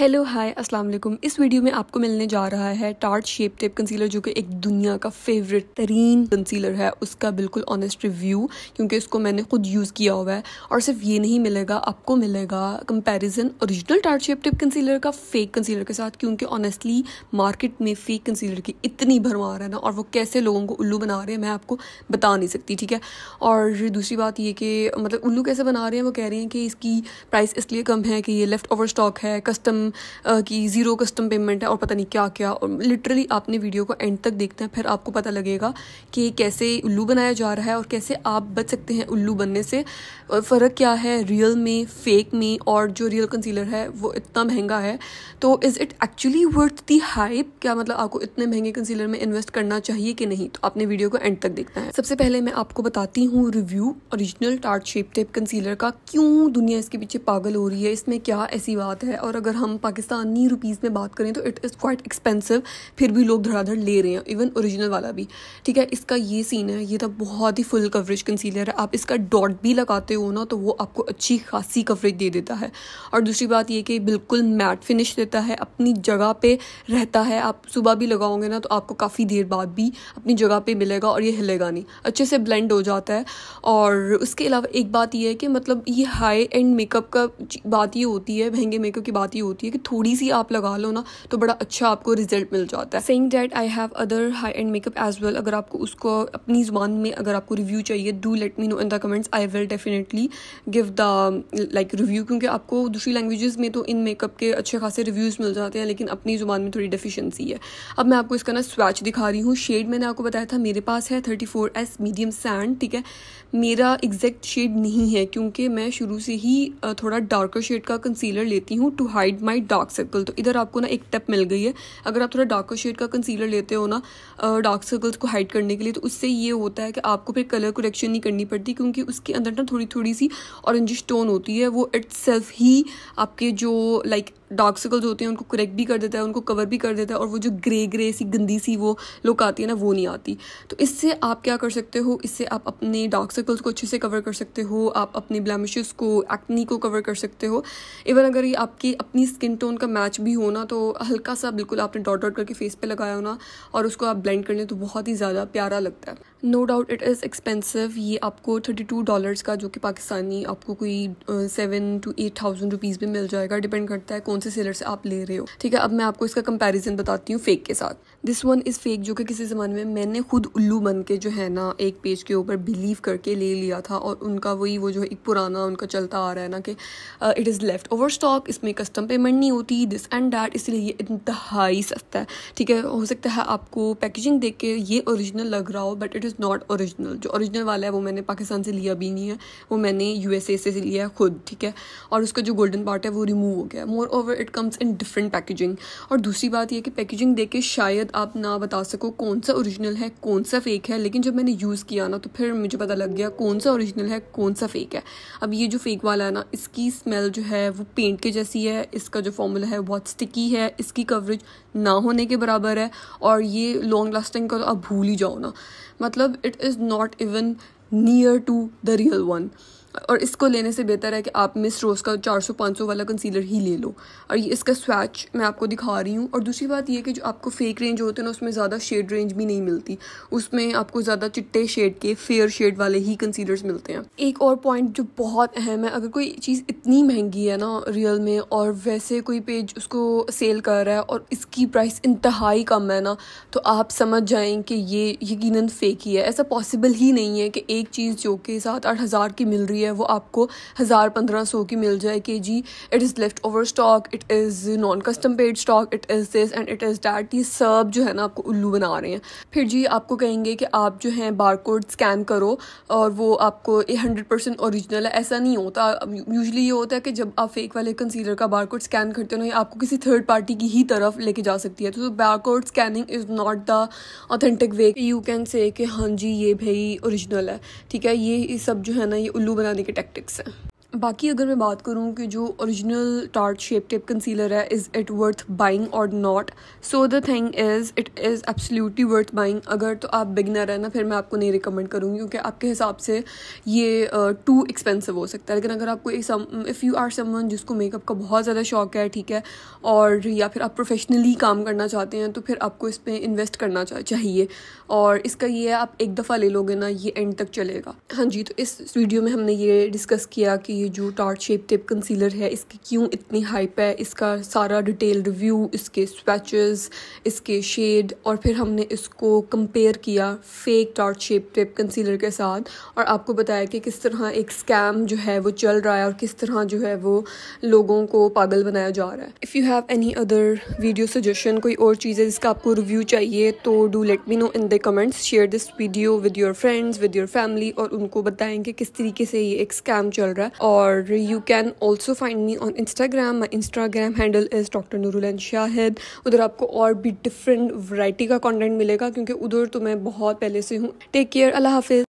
hello hi अस्सलाम वालेकुम इस वीडियो में आपको मिलने जा रहा है टार्ट शेप टेप कंसीलर जो कि एक दुनिया का फेवरेट तरीन कंसीलर है उसका बिल्कुल ऑनेस्ट रिव्यू क्योंकि इसको मैंने खुद यूज़ किया हुआ है और सिर्फ ये नहीं मिलेगा आपको मिलेगा comparison original tarte shape tape concealer का फेक कंसीलर के साथ क्योंकि ऑनेस्टली मार्केट में फेक कंसीलर की इतनी भरमार है ना और वो कैसे लोगों को उल्लू बना रहे हैं मैं आपको बता नहीं सकती ठीक है और दूसरी बात ये कि मतलब उल्लू कैसे बना रहे हैं वो कह रहे हैं कि इसकी प्राइस इसलिए कम है कि ये लेफ़्ट ओवर स्टॉक है कस्टम की ज़ीरो कस्टम पेमेंट है और पता नहीं क्या क्या और लिटरली आपने वीडियो को एंड तक देखते हैं फिर आपको पता लगेगा कि कैसे उल्लू बनाया जा रहा है और कैसे आप बच सकते हैं उल्लू बनने से और फ़र्क क्या है रियल में फेक में और जो रियल कंसीलर है वो इतना महंगा है तो is it actually worth the hype क्या मतलब आपको इतने महंगे कंसीलर में इन्वेस्ट करना चाहिए कि नहीं तो आपने वीडियो को एंड तक देखना है सबसे पहले मैं आपको बताती हूँ review original tarte shape tape concealer का क्यों दुनिया इसके पीछे पागल हो रही है इसमें क्या ऐसी बात है और अगर हम पाकिस्तानी रुपीज़ में बात करें तो इट इज़ क्वाइट एक्सपेंसिव फिर भी लोग धड़ाधड़ ले रहे हैं इवन ओरिजिनल वाला भी ठीक है इसका ये सीन है ये तो बहुत ही फुल कवरेज कंसीलर है आप इसका डॉट भी लगाते हो ना तो वो आपको अच्छी खासी कवरेज दे देता है और दूसरी बात ये कि बिल्कुल मैट फिनिश देता है अपनी जगह पर रहता है आप सुबह भी लगाओगे ना तो आपको काफ़ी देर बाद भी अपनी जगह पर मिलेगा और ये हिलेगा नहीं अच्छे से ब्लेंड हो जाता है और उसके अलावा एक बात यह है कि मतलब ये हाई एंड मेकअप का बात ये होती है महंगे मेकअप की बात ये होती है होती है कि थोड़ी सी आप लगा लो ना तो बड़ा अच्छा आपको रिजल्ट मिल जाता है saying that I have other high end makeup as well अगर आपको उसको अपनी ज़ुबान में अगर आपको रिव्यू चाहिए do let me know in the comments I will definitely give the like review क्योंकि आपको दूसरी लैंग्वेजेस में तो इन मेकअप के अच्छे खासे रिव्यूज़ मिल जाते हैं लेकिन अपनी ज़ुबान में थोड़ी डेफिशिएंसी है अब मैं आपको इसका ना स्वैच दिखा रही हूँ शेड मैंने आपको बताया था मेरे पास है thirty four S medium sand ठीक है मेरा एग्जैक्ट शेड नहीं है क्योंकि मैं शुरू से ही थोड़ा डार्कर शेड का कंसीलर लेती हूँ to hide my my dark circle तो इधर आपको ना एक टिप मिल गई है अगर आप थोड़ा डार्कर शेड का कंसीलर लेते हो ना डार्क सर्कल्स को हाइड करने के लिए तो उससे ये होता है कि आपको फिर कलर कुरेक्शन नहीं करनी पड़ती क्योंकि उसके अंदर ना थोड़ी थोड़ी सी ऑरेंजिश टोन होती है वो इट्स ही आपके जो लाइक डार्क सर्कल्स होते हैं उनको करेक्ट भी कर देता है उनको कवर भी कर देता है और वो जो ग्रे ग्रे सी गंदी सी वो लुक आती है ना वो नहीं आती तो इससे आप क्या कर सकते हो इससे आप अपने डार्क सर्कल्स को अच्छे से कवर कर सकते हो आप अपने ब्लैमिशेस को एक्नी को कवर कर सकते हो इवन अगर ये आपकी अपनी स्किन टोन का मैच भी हो ना तो हल्का सा बिल्कुल आपने डॉट डॉट करके फेस पर लगाया हो ना और उसको आप ब्लेंड कर लें तो बहुत ही ज़्यादा प्यारा लगता है no doubt it is expensive ये आपको थर्टी टू डॉलर्स का जो कि पाकिस्तानी आपको कोई seven two eight thousand rupees भी मिल जाएगा डिपेंड करता है कौन से सेलर से आप ले रहे हो ठीक है अब मैं आपको इसका कंपैरिजन बताती हूँ फेक के साथ दिस वन इज़ फेक जो कि किसी ज़माने में मैंने खुद उल्लू बन के जो है ना एक पेज के ऊपर बिलीव करके ले लिया था और उनका वही वो जो है एक पुराना उनका चलता आ रहा है ना कि it is left over stock इसमें कस्टम पेमेंट नहीं होती दिस एंड डैट इसलिए ये इंतहाई सस्ता है ठीक है हो सकता है आपको पैकेजिंग देख के ये ओरिजिनल लग रहा हो but it is not original जो ओरिजिनल वाला है वो मैंने पाकिस्तान से लिया भी नहीं है वो मैंने यू से लिया है खुद ठीक है और उसका जो गोल्डन पार्ट है वो रिमूव हो गया moreover it comes in different packaging और दूसरी बात यह कि पैकेजिंग देख के शायद आप ना बता सको कौन सा ओरिजिनल है कौन सा फेक है लेकिन जब मैंने यूज़ किया ना तो फिर मुझे पता लग गया कौन सा ओरिजिनल है कौन सा फेक है अब ये जो फेक वाला है ना इसकी स्मेल जो है वो पेंट के जैसी है इसका जो फॉर्मूला है बहुत स्टिकी है इसकी कवरेज ना होने के बराबर है और ये लॉन्ग लास्टिंग का तो आप भूल ही जाओ ना मतलब it is not even near to the real one और इसको लेने से बेहतर है कि आप मिस रोज़ का 400-500 वाला कंसीलर ही ले लो और ये इसका स्वैच मैं आपको दिखा रही हूँ और दूसरी बात ये कि जो आपको फेक रेंज होते हैं ना उसमें ज़्यादा शेड रेंज भी नहीं मिलती उसमें आपको ज़्यादा चिट्टे शेड के फेयर शेड वाले ही कंसीलर्स मिलते हैं एक और पॉइंट जो बहुत अहम है अगर कोई चीज़ इतनी महंगी है ना रियल में और वैसे कोई पेज उसको सेल कर रहा है और इसकी प्राइस इंतहाई कम है ना तो आप समझ जाएँ कि ये यकीन फ़ेक ही है ऐसा पॉसिबल ही नहीं है कि एक चीज़ जो कि सात आठ हज़ार की मिल रही है है वो आपको हज़ार पंद्रह सौ की मिल जाए कि जी it is left over stock it is non custom paid stock it is this and it is that ये सब जो है ना आपको उल्लू बना रहे हैं फिर जी आपको कहेंगे कि आप जो है बार कोड स्कैन करो और वो आपको हंड्रेड परसेंट ओरिजिनल है ऐसा नहीं होता यूजली ये होता है कि जब आप फेक वाले कंसीलर का बार कोड स्कैन करते हो ना ये आपको किसी थर्ड पार्टी की ही तरफ लेके जा सकती है तो bar code scanning is not the authentic way you can say कि हाँ जी ये भाई औरिजिनल है ठीक है ये सब जो है ना ये उल्लू बना बनाने की टैक्टिक्स है बाकी अगर मैं बात करूँ कि जो original tarte shape tip concealer है इज़ इट वर्थ बाइंग और not so the thing is it is absolutely worth buying अगर तो आप बिगनर है ना फिर मैं आपको नहीं रिकमेंड करूँगी क्योंकि आपके हिसाब से ये टू uh, एक्सपेंसिव हो सकता है लेकिन अगर आपको इफ़ यू आर समन जिसको मेकअप का बहुत ज़्यादा शौक है ठीक है और या फिर आप प्रोफेशनली काम करना चाहते हैं तो फिर आपको इस पर इन्वेस्ट करना चाहिए और इसका ये है आप एक दफ़ा ले लोगे ना ये एंड तक चलेगा हाँ जी तो इस वीडियो में हमने ये डिस्कस किया कि ये जो टार्ट शेप टिप कंसीलर है इसकी क्यों इतनी हाइप है इसका सारा डिटेल रिव्यू इसके स्वेचेस इसके शेड और फिर हमने इसको कंपेयर किया fake tarte shape tip concealer के साथ और आपको बताया कि किस तरह एक स्कैम जो है वो चल रहा है और किस तरह जो है वो लोगों को पागल बनाया जा रहा है if you have any other video suggestion कोई और चीज़ है जिसका आपको रिव्यू चाहिए तो do let me know in the comments share this video with your friends with your family और उनको बताएं कि किस तरीके से ये एक स्कैम चल रहा है और और you can also find me on Instagram my Instagram handle is doctor Noorulan Shahid उधर आपको और भी डिफरेंट वराइटी का कॉन्टेंट मिलेगा क्योंकि उधर तो मैं बहुत पहले से हूँ टेक केयर अल्लाह हाफिज़